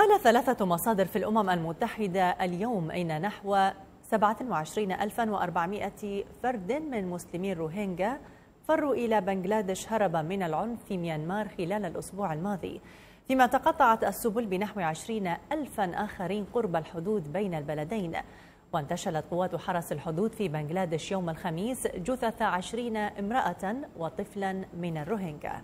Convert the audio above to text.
قال ثلاثة مصادر في الأمم المتحدة اليوم أن نحو 27400 فرد من مسلمي الروهينجا فروا إلى بنغلاديش هربا من العنف في ميانمار خلال الأسبوع الماضي فيما تقطعت السبل بنحو 20 ألفا آخرين قرب الحدود بين البلدين وانتشلت قوات حرس الحدود في بنغلاديش يوم الخميس جثث 20 امرأة وطفلا من الروهينجا